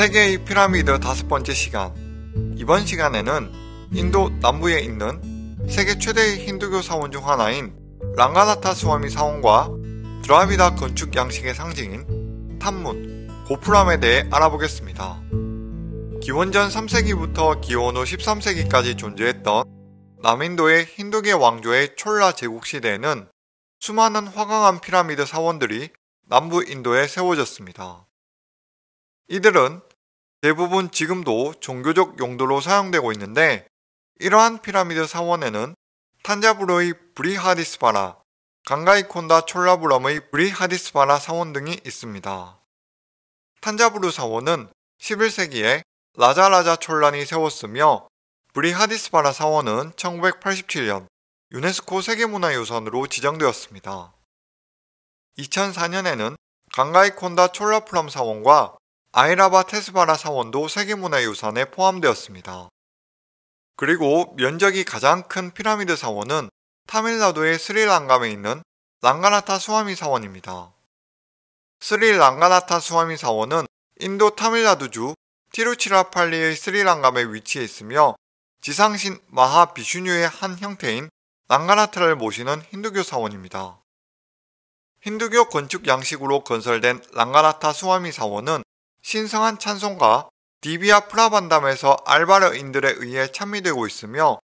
세계의 피라미드 다섯 번째 시간. 이번 시간에는 인도 남부에 있는 세계 최대의 힌두교 사원 중 하나인 랑가나타 스와미 사원과 드라비다 건축 양식의 상징인 탄문, 고프람에 대해 알아보겠습니다. 기원전 3세기부터 기원 후 13세기까지 존재했던 남인도의 힌두계 왕조의 촐라 제국 시대에는 수많은 화강한 피라미드 사원들이 남부 인도에 세워졌습니다. 이들은 대부분 지금도 종교적 용도로 사용되고 있는데 이러한 피라미드 사원에는 탄자부르의 브리하디스바라, 강가이콘다 촐라브람의 브리하디스바라 사원 등이 있습니다. 탄자부르 사원은 11세기에 라자라자 촐란이 세웠으며 브리하디스바라 사원은 1987년 유네스코 세계문화유산으로 지정되었습니다. 2004년에는 강가이콘다 촐라프람 사원과 아이라바 테스바라 사원도 세계문화유산에 포함되었습니다. 그리고 면적이 가장 큰 피라미드 사원은 타밀라두의 스릴랑감에 있는 랑가나타 수아미 사원입니다. 스릴랑가나타 수아미 사원은 인도 타밀라두주 티루치라팔리의 스릴랑감에 위치해 있으며 지상신 마하비슈뉴의 한 형태인 랑가나타를 모시는 힌두교 사원입니다. 힌두교 건축 양식으로 건설된 랑가나타 수아미 사원은 신성한 찬송가 디비아 프라반담에서 알바르인들에 의해 참미되고 있으며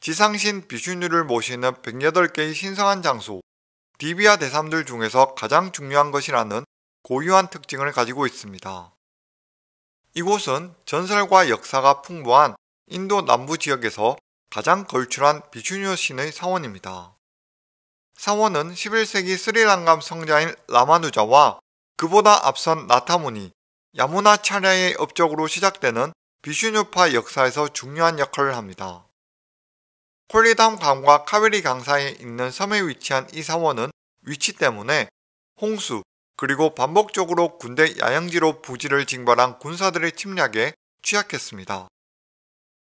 지상신 비슈뉴를 모시는 108개의 신성한 장소, 디비아 대삼들 중에서 가장 중요한 것이라는 고유한 특징을 가지고 있습니다. 이곳은 전설과 역사가 풍부한 인도 남부 지역에서 가장 걸출한 비슈뉴 신의 사원입니다. 사원은 11세기 스리랑감 성자인 라마누자와 그보다 앞선 나타무니, 야무나 차례의 업적으로 시작되는 비슈뉴파 역사에서 중요한 역할을 합니다. 콜리담 강과 카베리 강사에 있는 섬에 위치한 이 사원은 위치 때문에 홍수 그리고 반복적으로 군대 야영지로 부지를 징발한 군사들의 침략에 취약했습니다.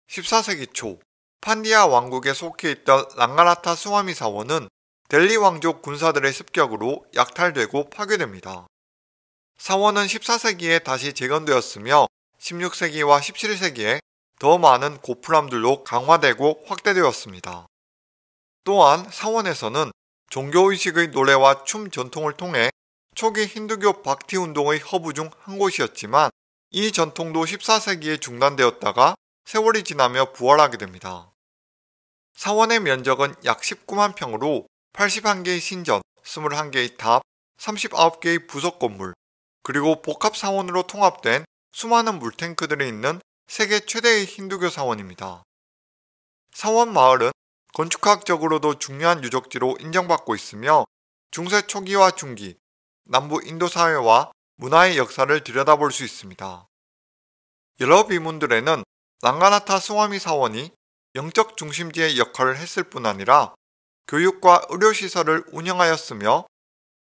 14세기 초 판디아 왕국에 속해 있던 랑가라타 수와미 사원은 델리 왕족 군사들의 습격으로 약탈되고 파괴됩니다. 사원은 14세기에 다시 재건되었으며 16세기와 17세기에 더 많은 고프람들로 강화되고 확대되었습니다. 또한 사원에서는 종교의식의 노래와 춤 전통을 통해 초기 힌두교 박티 운동의 허브 중 한 곳이었지만 이 전통도 14세기에 중단되었다가 세월이 지나며 부활하게 됩니다. 사원의 면적은 약 19만 평으로 81개의 신전, 21개의 탑, 39개의 부속 건물, 그리고 복합 사원으로 통합된 수많은 물탱크들이 있는 세계 최대의 힌두교 사원입니다. 사원 마을은 건축학적으로도 중요한 유적지로 인정받고 있으며 중세 초기와 중기, 남부 인도 사회와 문화의 역사를 들여다볼 수 있습니다. 여러 비문들에는 랑가나타 스와미 사원이 영적 중심지의 역할을 했을 뿐 아니라 교육과 의료시설을 운영하였으며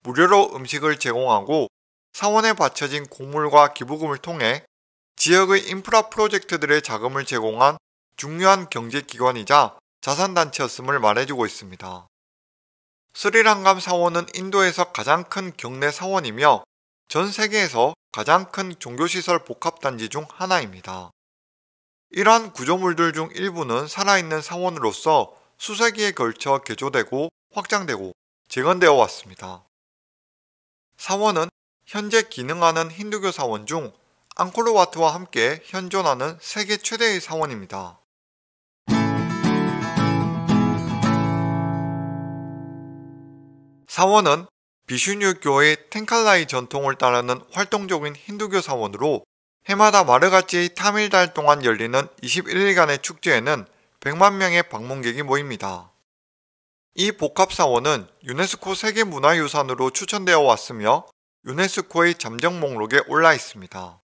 무료로 음식을 제공하고 사원에 바쳐진 공물과 기부금을 통해 지역의 인프라 프로젝트들의 자금을 제공한 중요한 경제기관이자 자산단체였음을 말해주고 있습니다. 스리랑감 사원은 인도에서 가장 큰 경내 사원이며 전 세계에서 가장 큰 종교시설 복합단지 중 하나입니다. 이러한 구조물들 중 일부는 살아있는 사원으로서 수세기에 걸쳐 개조되고 확장되고 재건되어 왔습니다. 사원은 현재 기능하는 힌두교 사원 중 앙코르와트와 함께 현존하는 세계 최대의 사원입니다. 사원은 비슈뉴교의 텐칼라이 전통을 따르는 활동적인 힌두교 사원으로 해마다 마르가치의 타밀달 동안 열리는 21일간의 축제에는 100만 명의 방문객이 모입니다. 이 복합사원은 유네스코 세계문화유산으로 추천되어 왔으며 유네스코의 잠정 목록에 올라 있습니다.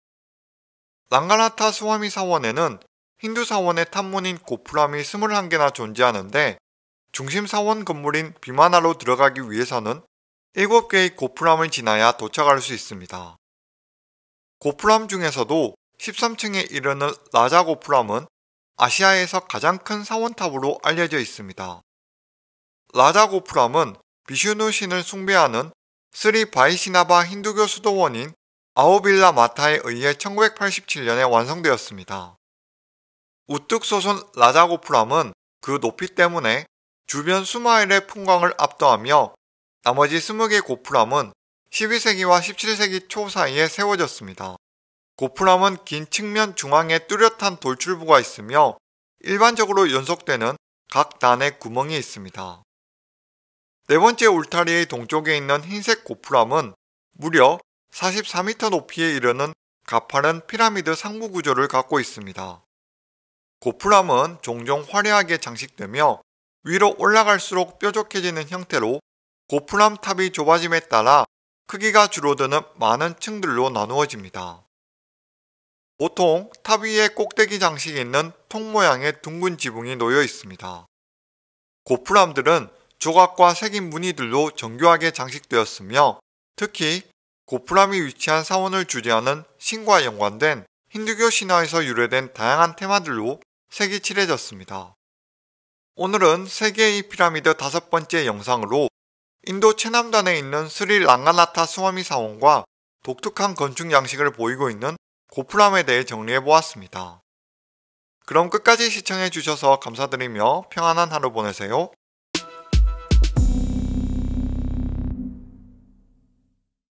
랑가나타 수와미 사원에는 힌두 사원의 탐문인 고프람이 21개나 존재하는데 중심 사원 건물인 비마나로 들어가기 위해서는 7개의 고프람을 지나야 도착할 수 있습니다. 고프람 중에서도 13층에 이르는 라자 고프람은 아시아에서 가장 큰 사원탑으로 알려져 있습니다. 라자 고프람은 비슈누 신을 숭배하는 스리 바이시나바 힌두교 수도원인 아오빌라 마타에 의해 1987년에 완성되었습니다. 우뚝 솟은 라자고프람은 그 높이 때문에 주변 수마일의 풍광을 압도하며 나머지 20개 고프람은 12세기와 17세기 초 사이에 세워졌습니다. 고프람은 긴 측면 중앙에 뚜렷한 돌출부가 있으며 일반적으로 연속되는 각단의 구멍이 있습니다. 네 번째 울타리의 동쪽에 있는 흰색 고프람은 무려 44m 높이에 이르는 가파른 피라미드 상부 구조를 갖고 있습니다. 고프람은 종종 화려하게 장식되며 위로 올라갈수록 뾰족해지는 형태로 고프람 탑이 좁아짐에 따라 크기가 줄어드는 많은 층들로 나누어집니다. 보통 탑 위에 꼭대기 장식이 있는 통 모양의 둥근 지붕이 놓여 있습니다. 고프람들은 조각과 색인 무늬들로 정교하게 장식되었으며 특히 고프람이 위치한 사원을 주재하는 신과 연관된 힌두교 신화에서 유래된 다양한 테마들로 색이 칠해졌습니다. 오늘은 세계의 피라미드 다섯 번째 영상으로 인도 최남단에 있는 스리 랑가나타 수와미 사원과 독특한 건축 양식을 보이고 있는 고프람에 대해 정리해보았습니다. 그럼 끝까지 시청해주셔서 감사드리며 평안한 하루 보내세요.